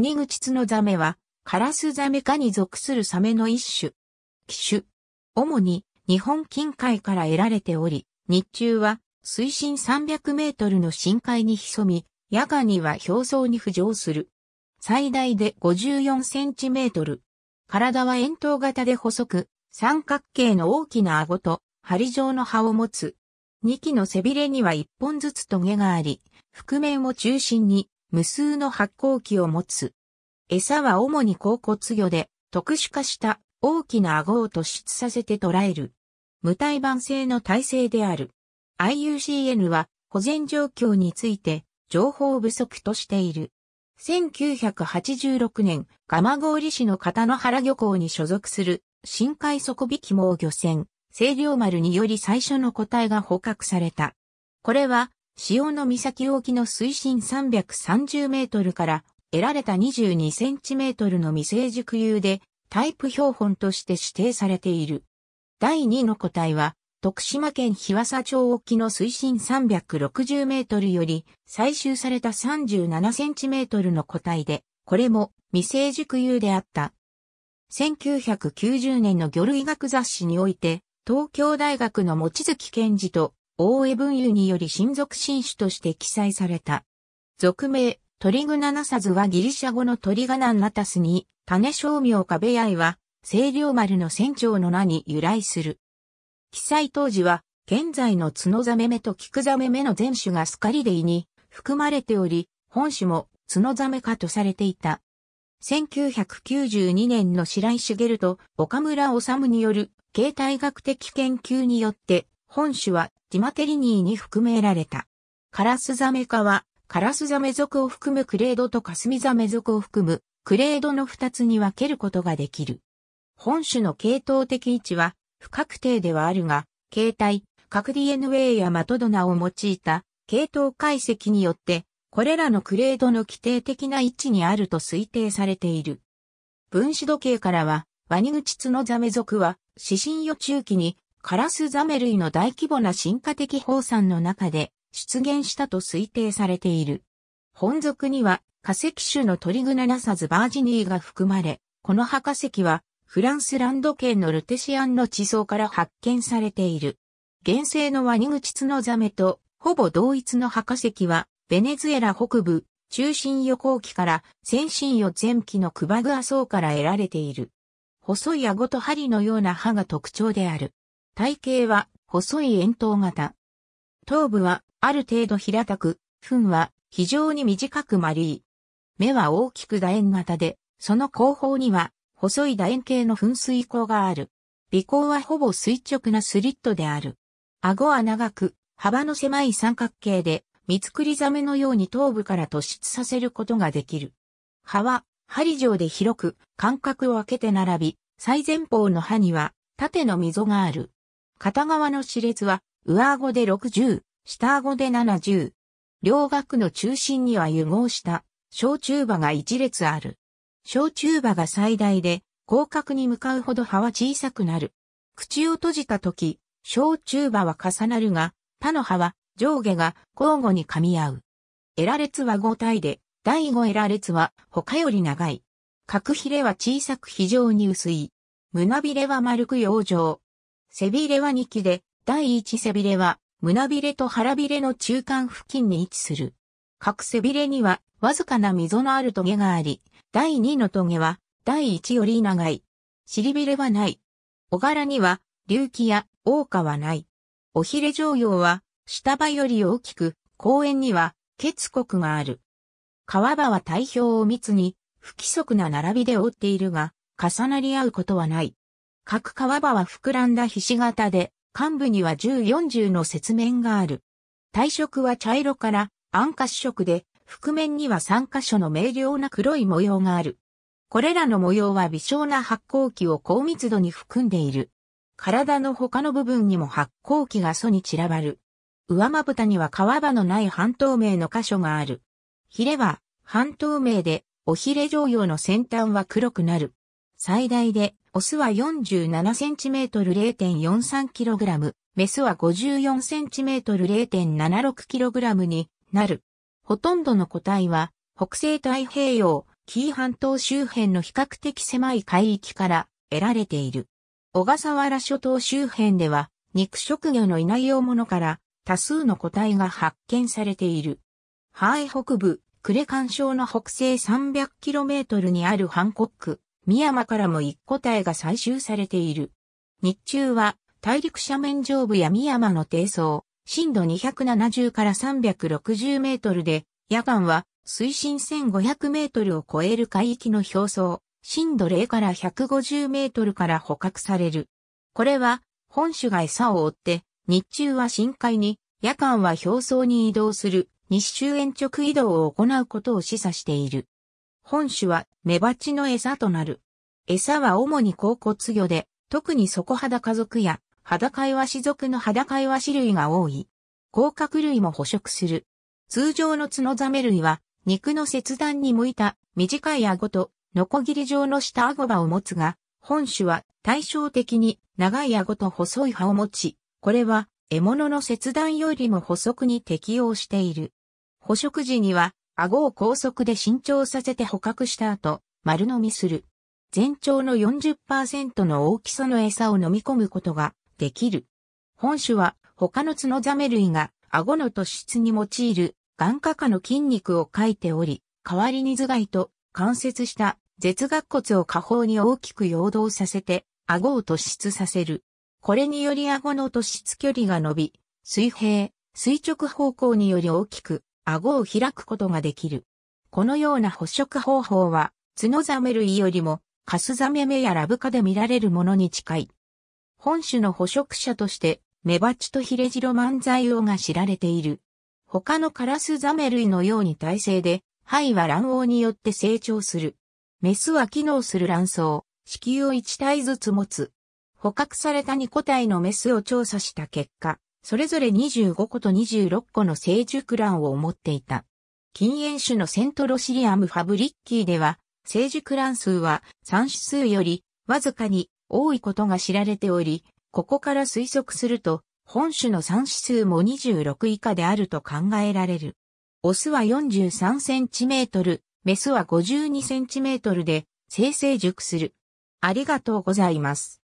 谷口ツザメは、カラスザメ科に属するサメの一種。機種。主に日本近海から得られており、日中は水深300メートルの深海に潜み、夜間には表層に浮上する。最大で54センチメートル。体は円筒型で細く、三角形の大きな顎と針状の歯を持つ。2機の背びれには1本ずつ棘があり、覆面を中心に無数の発光器を持つ。餌は主に甲骨魚で、特殊化した大きな顎を突出させて捉える。無体盤性の体制である。IUCN は保全状況について情報不足としている。1986年、蒲郡市の片野原漁港に所属する深海底引き網漁船、清涼丸により最初の個体が捕獲された。これは潮の岬沖の水深330メートルから得られた22センチメートルの未成熟油でタイプ標本として指定されている。第2の個体は徳島県日和佐町沖の水深360メートルより採集された37センチメートルの個体で、これも未成熟油であった。1990年の魚類学雑誌において、東京大学の持月健治と大江文雄により親族新種として記載された。俗名、トリグナナサズはギリシャ語のトリガナンナタスに、種商名壁イは、清涼丸の船長の名に由来する。記載当時は、現在の角ザメ目と菊ザメ目の全種がスカリデイに含まれており、本種も角ザメ科とされていた。1992年の白井茂と岡村治による形態学的研究によって本種はティマテリニーに含められた。カラスザメ科は、カラスザメ属を含むクレードとカスミザメ属を含むクレードの二つに分けることができる。本種の系統的位置は不確定ではあるが、形態、核 DNA やマトドナを用いた系統解析によって、これらのクレードの規定的な位置にあると推定されている。分子時計からは、ワニグチツノザメ属は、指針予中期にカラスザメ類の大規模な進化的放散の中で出現したと推定されている。本属には化石種のトリグナナサズバージニーが含まれ、この墓石はフランスランド県のルテシアンの地層から発見されている。原生のワニグチツノザメとほぼ同一の墓石はベネズエラ北部中心予行期から先進予前期のクバグア層から得られている。細い顎と針のような歯が特徴である。体型は細い円筒型。頭部はある程度平たく、糞は非常に短く丸い。目は大きく楕円型で、その後方には細い楕円形の噴水口がある。鼻孔はほぼ垂直なスリットである。顎は長く、幅の狭い三角形で、三つくりザメのように頭部から突出させることができる。歯は、針状で広く、間隔を空けて並び、最前方の歯には、縦の溝がある。片側の歯列は、上顎で60、下顎で70。両顎の中心には融合した、小中歯が一列ある。小中歯が最大で、広角に向かうほど歯は小さくなる。口を閉じた時、小中歯は重なるが、他の歯は上下が交互に噛み合う。エラ列は5体で、第5エラ列は他より長い。角ヒレは小さく非常に薄い。胸びれは丸く養生。背びれは2期で、第1背びれは、胸びれと腹びれの中間付近に位置する。各背びれには、わずかな溝のあるトゲがあり、第2のトゲは、第1より長い。尻びれはない。小柄には、隆起や、大花はない。おひれ上葉は、下場より大きく、公園には、結国がある。川場は体表を密に、不規則な並びで覆っているが、重なり合うことはない。各皮場は膨らんだひし形で、幹部には14 0の雪面がある。体色は茶色から暗褐色で、覆面には3箇所の明瞭な黒い模様がある。これらの模様は微小な発光器を高密度に含んでいる。体の他の部分にも発光器が素に散らばる。上まぶたには皮場のない半透明の箇所がある。ヒレは半透明で、おひれ状用の先端は黒くなる。最大でオスは 47cm0.43kg、メスは 54cm0.76kg になる。ほとんどの個体は、北西太平洋、紀伊半島周辺の比較的狭い海域から得られている。小笠原諸島周辺では、肉食魚のいない大うものから多数の個体が発見されている。ハーエ北部、クレカン省の北西 300km にあるハンコック三山からも一個体が採集されている。日中は大陸斜面上部や三山の低層、深度270から360メートルで、夜間は水深1500メートルを超える海域の表層、深度0から150メートルから捕獲される。これは本種が餌を追って、日中は深海に、夜間は表層に移動する日周延直移動を行うことを示唆している。本種はメバチの餌となる。餌は主に甲骨魚で、特に底肌家族や、裸わ種族の裸わ種類が多い。甲殻類も捕食する。通常の角ザメ類は、肉の切断に向いた短い顎と、ノコギリ状の下顎歯を持つが、本種は対照的に長い顎と細い歯を持ち、これは獲物の切断よりも捕食に適応している。捕食時には顎を高速で伸長させて捕獲した後、丸飲みする。全長の40%の大きさの餌を飲み込むことができる。本種は他のツノザメ類が顎の突出に用いる眼下下の筋肉を描いており、代わりに頭蓋と関節した舌顎骨を下方に大きく陽動させて顎を突出させる。これにより顎の突出距離が伸び、水平、垂直方向により大きく顎を開くことができる。このような捕食方法は、ツノザメ類よりも、カスザメ目やラブ科で見られるものに近い。本種の捕食者として、メバチとヒレジロマンザイオが知られている。他のカラスザメ類のように耐性で、肺は卵黄によって成長する。メスは機能する卵巣、子宮を1体ずつ持つ。捕獲された2個体のメスを調査した結果、それぞれ25個と26個の成熟卵を持っていた。禁煙種のセントロシリアムファブリッキーでは、成熟卵数は産種数よりわずかに多いことが知られており、ここから推測すると、本種の産子数も26以下であると考えられる。オスは43センチメートル、メスは52センチメートルで、生成熟する。ありがとうございます。